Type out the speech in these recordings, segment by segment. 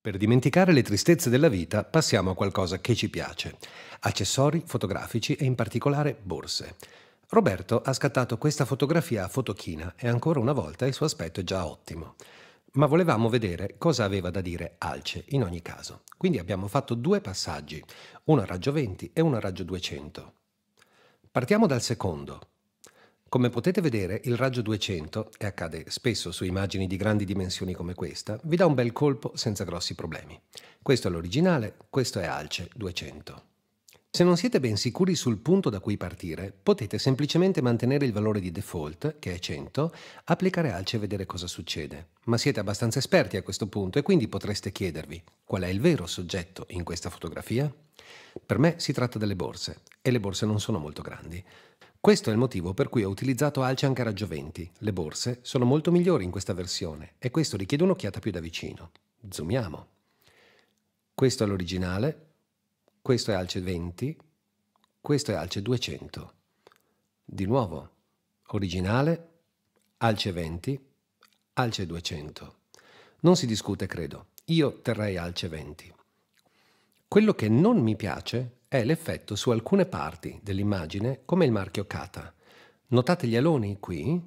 Per dimenticare le tristezze della vita passiamo a qualcosa che ci piace, accessori fotografici e in particolare borse. Roberto ha scattato questa fotografia a fotochina e ancora una volta il suo aspetto è già ottimo. Ma volevamo vedere cosa aveva da dire Alce in ogni caso. Quindi abbiamo fatto due passaggi, uno a raggio 20 e uno a raggio 200. Partiamo dal secondo, come potete vedere, il raggio 200, e accade spesso su immagini di grandi dimensioni come questa, vi dà un bel colpo senza grossi problemi. Questo è l'originale, questo è Alce 200. Se non siete ben sicuri sul punto da cui partire, potete semplicemente mantenere il valore di default, che è 100, applicare Alce e vedere cosa succede. Ma siete abbastanza esperti a questo punto e quindi potreste chiedervi qual è il vero soggetto in questa fotografia? Per me si tratta delle borse, e le borse non sono molto grandi. Questo è il motivo per cui ho utilizzato Alce anche raggio 20. Le borse sono molto migliori in questa versione e questo richiede un'occhiata più da vicino. Zoomiamo. Questo è l'originale, questo è Alce 20, questo è Alce 200. Di nuovo, originale, Alce 20, Alce 200. Non si discute, credo. Io terrei Alce 20. Quello che non mi piace è l'effetto su alcune parti dell'immagine come il marchio Kata. Notate gli aloni qui?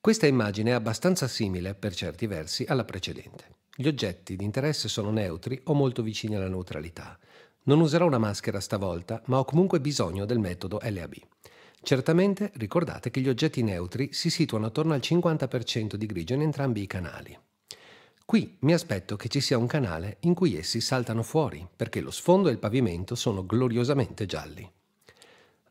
Questa immagine è abbastanza simile, per certi versi, alla precedente. Gli oggetti di interesse sono neutri o molto vicini alla neutralità. Non userò una maschera stavolta, ma ho comunque bisogno del metodo LAB. Certamente ricordate che gli oggetti neutri si situano attorno al 50% di grigio in entrambi i canali. Qui mi aspetto che ci sia un canale in cui essi saltano fuori, perché lo sfondo e il pavimento sono gloriosamente gialli.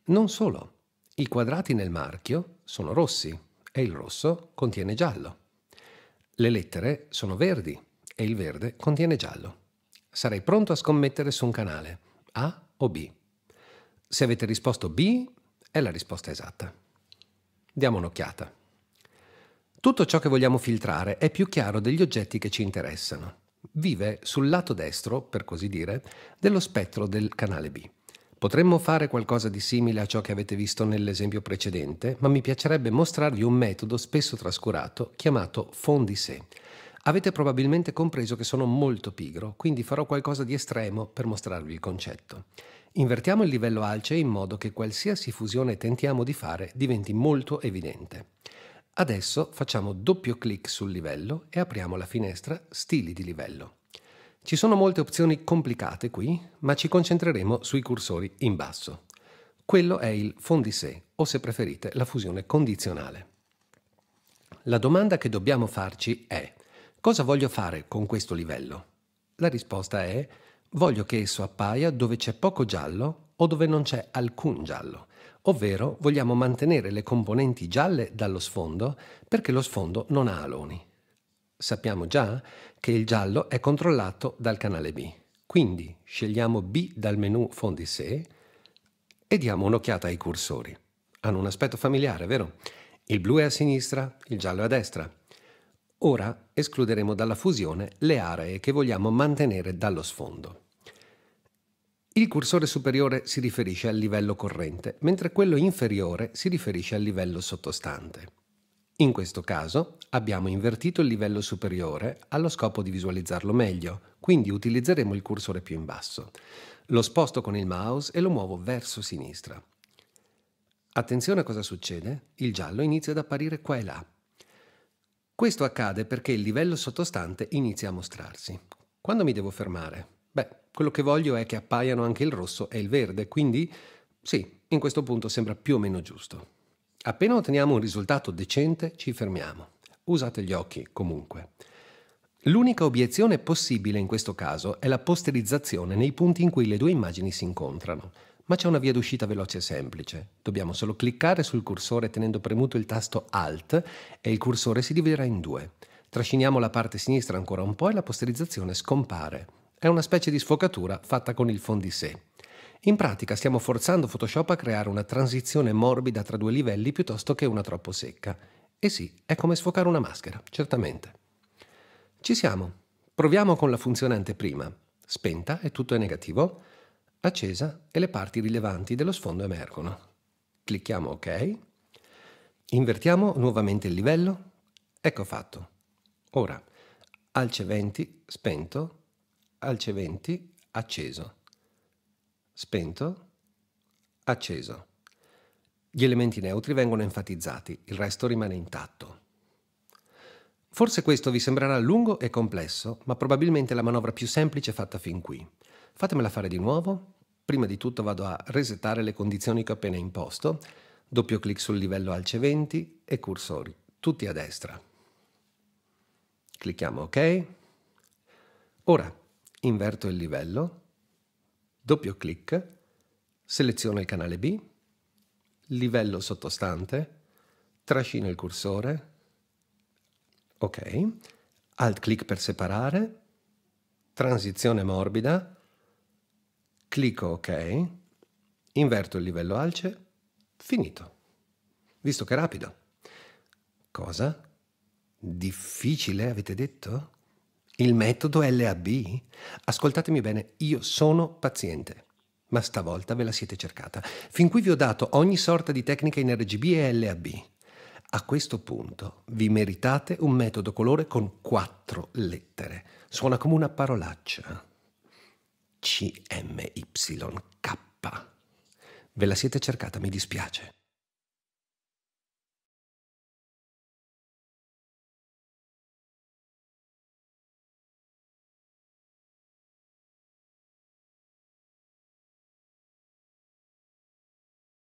Non solo, i quadrati nel marchio sono rossi e il rosso contiene giallo. Le lettere sono verdi e il verde contiene giallo. Sarei pronto a scommettere su un canale, A o B. Se avete risposto B, è la risposta esatta. Diamo un'occhiata. Tutto ciò che vogliamo filtrare è più chiaro degli oggetti che ci interessano. Vive sul lato destro, per così dire, dello spettro del canale B. Potremmo fare qualcosa di simile a ciò che avete visto nell'esempio precedente, ma mi piacerebbe mostrarvi un metodo spesso trascurato chiamato fondi sé. Avete probabilmente compreso che sono molto pigro, quindi farò qualcosa di estremo per mostrarvi il concetto. Invertiamo il livello alce in modo che qualsiasi fusione tentiamo di fare diventi molto evidente. Adesso facciamo doppio clic sul livello e apriamo la finestra Stili di livello. Ci sono molte opzioni complicate qui, ma ci concentreremo sui cursori in basso. Quello è il fondisè o se preferite la fusione condizionale. La domanda che dobbiamo farci è cosa voglio fare con questo livello? La risposta è voglio che esso appaia dove c'è poco giallo o dove non c'è alcun giallo ovvero vogliamo mantenere le componenti gialle dallo sfondo perché lo sfondo non ha aloni. Sappiamo già che il giallo è controllato dal canale B, quindi scegliamo B dal menu Fondi Se e diamo un'occhiata ai cursori. Hanno un aspetto familiare, vero? Il blu è a sinistra, il giallo è a destra. Ora escluderemo dalla fusione le aree che vogliamo mantenere dallo sfondo. Il cursore superiore si riferisce al livello corrente, mentre quello inferiore si riferisce al livello sottostante. In questo caso abbiamo invertito il livello superiore allo scopo di visualizzarlo meglio, quindi utilizzeremo il cursore più in basso. Lo sposto con il mouse e lo muovo verso sinistra. Attenzione a cosa succede, il giallo inizia ad apparire qua e là. Questo accade perché il livello sottostante inizia a mostrarsi. Quando mi devo fermare? Beh, quello che voglio è che appaiano anche il rosso e il verde, quindi sì, in questo punto sembra più o meno giusto. Appena otteniamo un risultato decente, ci fermiamo. Usate gli occhi comunque. L'unica obiezione possibile in questo caso è la posterizzazione nei punti in cui le due immagini si incontrano, ma c'è una via d'uscita veloce e semplice. Dobbiamo solo cliccare sul cursore tenendo premuto il tasto Alt e il cursore si dividerà in due. Trasciniamo la parte sinistra ancora un po' e la posterizzazione scompare. È una specie di sfocatura fatta con il fondisé. In pratica stiamo forzando Photoshop a creare una transizione morbida tra due livelli piuttosto che una troppo secca. E sì, è come sfocare una maschera, certamente. Ci siamo. Proviamo con la funzione anteprima. Spenta e tutto è negativo. Accesa e le parti rilevanti dello sfondo emergono. Clicchiamo OK. Invertiamo nuovamente il livello. Ecco fatto. Ora, alce 20, spento, alce 20, acceso, spento, acceso. Gli elementi neutri vengono enfatizzati, il resto rimane intatto. Forse questo vi sembrerà lungo e complesso, ma probabilmente la manovra più semplice fatta fin qui. Fatemela fare di nuovo. Prima di tutto vado a resettare le condizioni che ho appena imposto, doppio clic sul livello alce 20 e cursori, tutti a destra. Clicchiamo OK. Ora inverto il livello, doppio clic, seleziono il canale B, livello sottostante, trascino il cursore, ok, alt clic per separare, transizione morbida, clicco ok, inverto il livello alce, finito. Visto che è rapido. Cosa? Difficile, avete detto? Il metodo LAB? Ascoltatemi bene, io sono paziente. Ma stavolta ve la siete cercata. Fin qui vi ho dato ogni sorta di tecnica in RGB e LAB. A questo punto vi meritate un metodo colore con quattro lettere. Suona come una parolaccia. CMYK. Ve la siete cercata, mi dispiace.